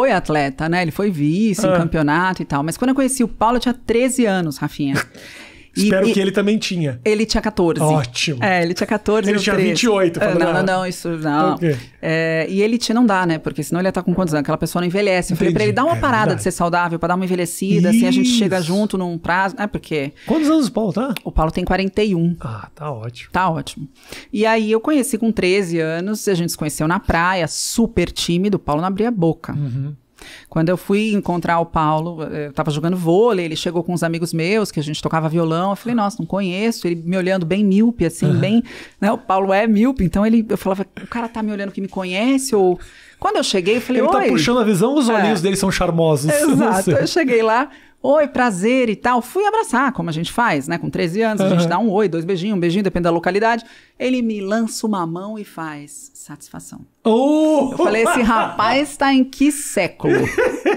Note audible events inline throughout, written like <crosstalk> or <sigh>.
foi atleta, né? Ele foi vice ah. em campeonato e tal. Mas quando eu conheci o Paulo, eu tinha 13 anos, Rafinha. <laughs> Espero e, que ele também tinha. Ele tinha 14. Ótimo. É, ele tinha 14. Ele tinha 13. 28. Falando, não, não, ah, não, isso não. É, e ele tinha, não dá, né? Porque senão ele ia estar tá com quantos anos? Aquela pessoa não envelhece. Eu falei pra ele, dar uma é, parada de ser saudável, pra dar uma envelhecida, isso. assim a gente chega junto num prazo. É, porque. Quantos anos o Paulo tá? O Paulo tem 41. Ah, tá ótimo. Tá ótimo. E aí eu conheci com 13 anos, a gente se conheceu na praia, super tímido. O Paulo não abria a boca. Uhum. Quando eu fui encontrar o Paulo, eh, eu tava jogando vôlei, ele chegou com uns amigos meus, que a gente tocava violão. Eu falei, nossa, não conheço. Ele me olhando bem míope, assim, uhum. bem. Né? O Paulo é míope, então ele, eu falava, o cara tá me olhando que me conhece ou. Quando eu cheguei, eu falei, Ele tá puxando a visão, os é. olhinhos é. dele são charmosos. <laughs> Exato, eu cheguei lá, oi, prazer e tal. Fui abraçar, como a gente faz, né? Com 13 anos, uhum. a gente dá um oi, dois beijinhos, um beijinho, depende da localidade. Ele me lança uma mão e faz satisfação. Oh! Eu falei, esse rapaz tá em que século?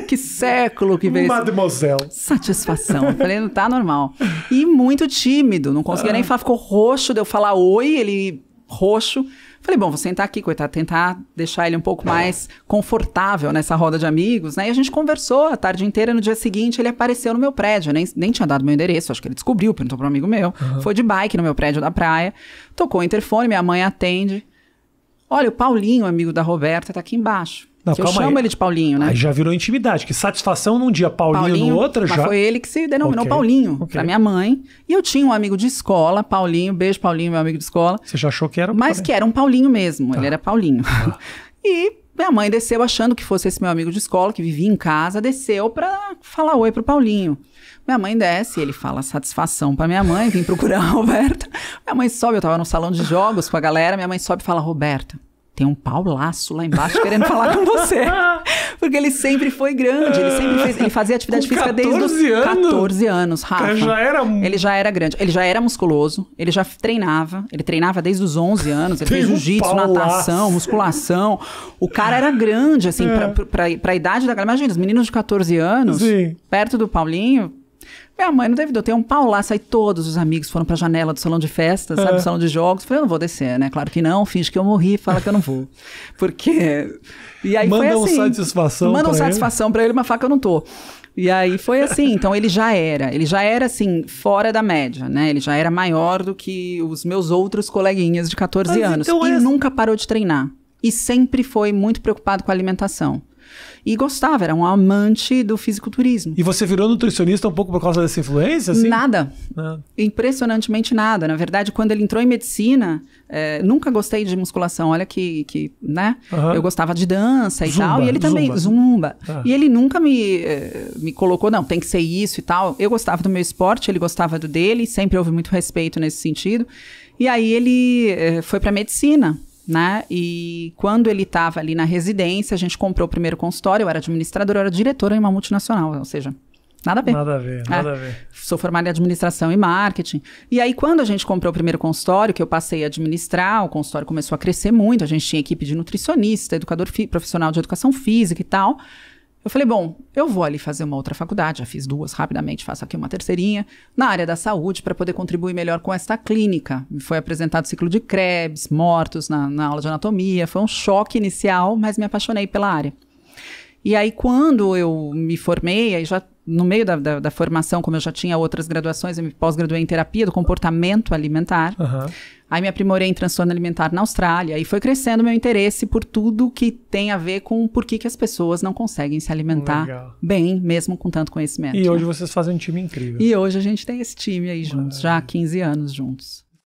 que século que veio Mademoiselle. Esse... Satisfação. Eu falei, não tá normal. E muito tímido, não conseguia uhum. nem ah. falar, ficou roxo de eu falar oi, ele roxo. Falei, bom, vou sentar aqui, coitado, tentar deixar ele um pouco mais confortável nessa roda de amigos, né? E a gente conversou a tarde inteira. No dia seguinte, ele apareceu no meu prédio. nem, nem tinha dado meu endereço, acho que ele descobriu, perguntou para um amigo meu. Uhum. Foi de bike no meu prédio da praia. Tocou o interfone, minha mãe atende. Olha, o Paulinho, amigo da Roberta, tá aqui embaixo. Não, eu chamo aí. ele de Paulinho, né? Aí já virou intimidade, que satisfação num dia, Paulinho, Paulinho no outro já. Foi ele que se denominou okay. Paulinho, okay. pra minha mãe. E eu tinha um amigo de escola, Paulinho, beijo Paulinho, meu amigo de escola. Você já achou que era um Mas que era um Paulinho mesmo, ah. ele era Paulinho. Ah. <laughs> E minha mãe desceu achando que fosse esse meu amigo de escola, que vivia em casa, desceu pra falar oi pro Paulinho. Minha mãe desce, ele fala satisfação pra minha mãe, vim procurar a <laughs> Roberta. Minha mãe sobe, eu tava no salão de jogos com a galera, minha mãe sobe e fala, Roberta tem um paulaço lá embaixo querendo falar com você. <laughs> Porque ele sempre foi grande, ele sempre fez, ele fazia atividade física desde os 14 anos, Rafa. Ele já era Ele já era grande, ele já era musculoso, ele já treinava, ele treinava desde os 11 anos, ele fez jiu-jitsu, um natação, musculação. O cara era grande assim é. para a idade da galera, imagina, os meninos de 14 anos, Sim. perto do Paulinho, minha ah, mãe não teve, eu tenho um lá, sai todos os amigos foram pra janela do salão de festas, sabe, do é. salão de jogos. Falei, eu não vou descer, né? Claro que não, finge que eu morri, fala que eu não vou. <laughs> Porque... E aí manda foi assim. Manda um satisfação Manda um satisfação pra ele, mas fala que eu não tô. E aí foi assim, então ele já era, ele já era assim, fora da média, né? Ele já era maior do que os meus outros coleguinhas de 14 mas anos. Então e é... nunca parou de treinar. E sempre foi muito preocupado com a alimentação. E gostava, era um amante do fisiculturismo. E você virou nutricionista um pouco por causa dessa influência? Assim? Nada. É. Impressionantemente nada. Na verdade, quando ele entrou em medicina, é, nunca gostei de musculação. Olha que, que né? Uhum. Eu gostava de dança e zumba, tal. E ele também, zumba. zumba. É. E ele nunca me, é, me colocou, não, tem que ser isso e tal. Eu gostava do meu esporte, ele gostava do dele. Sempre houve muito respeito nesse sentido. E aí ele foi para medicina né? E quando ele estava ali na residência, a gente comprou o primeiro consultório, eu era administradora, eu era diretora em uma multinacional, ou seja, nada a ver. Nada a ver, é. nada é. a ver. Sou formada em administração e marketing. E aí, quando a gente comprou o primeiro consultório, que eu passei a administrar, o consultório começou a crescer muito, a gente tinha equipe de nutricionista, educador profissional de educação física e tal. Eu falei, bom, eu vou ali fazer uma outra faculdade, já fiz duas rapidamente, faço aqui uma terceirinha, na área da saúde, para poder contribuir melhor com esta clínica. Me foi apresentado o ciclo de Krebs, mortos na, na aula de anatomia, foi um choque inicial, mas me apaixonei pela área. E aí, quando eu me formei, aí já no meio da, da, da, formação, como eu já tinha outras graduações, eu me pós-graduei em terapia do comportamento alimentar. Uhum. Aí me aprimorei em transtorno alimentar na Austrália e foi crescendo meu interesse por tudo que tem a ver com por que, que as pessoas não conseguem se alimentar Legal. bem, mesmo com tanto conhecimento. E né? hoje vocês fazem um time incrível. E hoje a gente tem esse time aí juntos, Maravilha. já há 15 anos juntos.